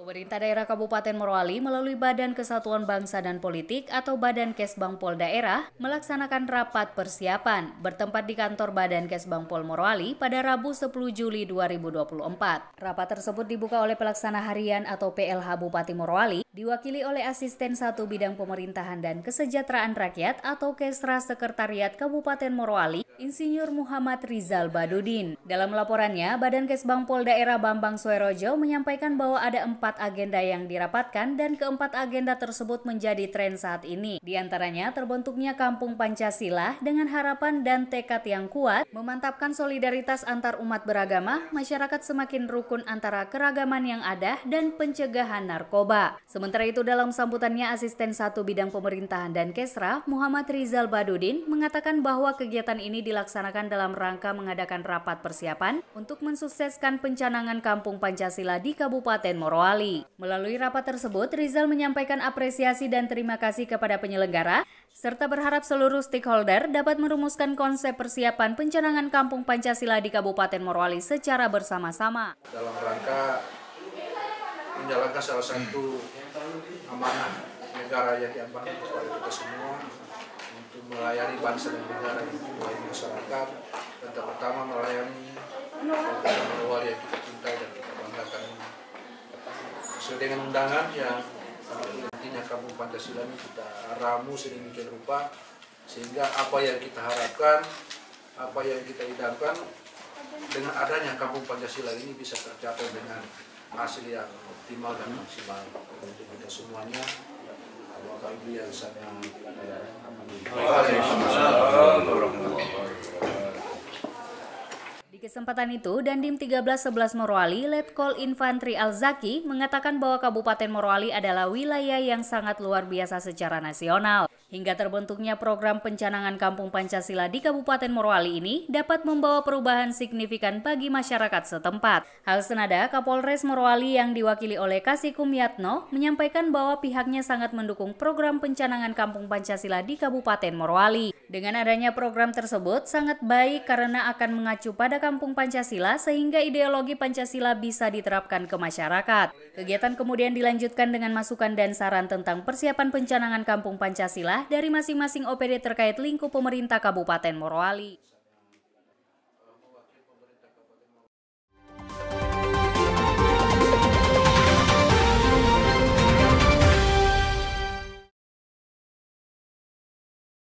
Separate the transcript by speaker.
Speaker 1: Pemerintah daerah Kabupaten Morowali melalui Badan Kesatuan Bangsa dan Politik atau Badan Kesbangpol Daerah melaksanakan rapat persiapan bertempat di kantor Badan Kesbangpol Morowali pada Rabu 10 Juli 2024. Rapat tersebut dibuka oleh pelaksana harian atau PLH Bupati Morowali diwakili oleh Asisten Satu Bidang Pemerintahan dan Kesejahteraan Rakyat atau Kesra Sekretariat Kabupaten Morowali Insinyur Muhammad Rizal Badudin. Dalam laporannya, Badan Kesbangpol Daerah Bambang Soerojo menyampaikan bahwa ada empat empat agenda yang dirapatkan dan keempat agenda tersebut menjadi tren saat ini. Di antaranya terbentuknya Kampung Pancasila dengan harapan dan tekad yang kuat, memantapkan solidaritas antar umat beragama, masyarakat semakin rukun antara keragaman yang ada dan pencegahan narkoba. Sementara itu dalam sambutannya Asisten Satu Bidang Pemerintahan dan Kesra, Muhammad Rizal Badudin mengatakan bahwa kegiatan ini dilaksanakan dalam rangka mengadakan rapat persiapan untuk mensukseskan pencanangan Kampung Pancasila di Kabupaten Morowali. Bali. Melalui rapat tersebut, Rizal menyampaikan apresiasi dan terima kasih kepada penyelenggara, serta berharap seluruh stakeholder dapat merumuskan konsep persiapan pencanangan kampung Pancasila di Kabupaten Morowali secara bersama-sama.
Speaker 2: Dalam rangka menjalankan salah satu amanah negara yang diamankan kepada kita semua untuk melayani bangsa dan negara, melayani masyarakat, dan terutama melayani warga Morowali yang kita dengan undangan yang nantinya kampung Pancasila ini kita ramu sedemikian rupa sehingga apa yang kita harapkan, apa yang kita idamkan dengan adanya kampung Pancasila ini bisa tercapai dengan hasil yang optimal dan maksimal untuk kita semuanya. Bapak Ibu yang saya
Speaker 1: kesempatan itu, Dandim 1311 Morowali, Letkol Infantri Alzaki mengatakan bahwa Kabupaten Morowali adalah wilayah yang sangat luar biasa secara nasional. Hingga terbentuknya program pencanangan Kampung Pancasila di Kabupaten Morowali ini dapat membawa perubahan signifikan bagi masyarakat setempat. Hal senada, Kapolres Morowali yang diwakili oleh Kasikum Yatno menyampaikan bahwa pihaknya sangat mendukung program pencanangan Kampung Pancasila di Kabupaten Morowali. Dengan adanya program tersebut sangat baik karena akan mengacu pada Kampung Pancasila sehingga ideologi Pancasila bisa diterapkan ke masyarakat. Kegiatan kemudian dilanjutkan dengan masukan dan saran tentang persiapan pencanangan Kampung Pancasila dari masing-masing OPD terkait lingkup pemerintah Kabupaten Morowali.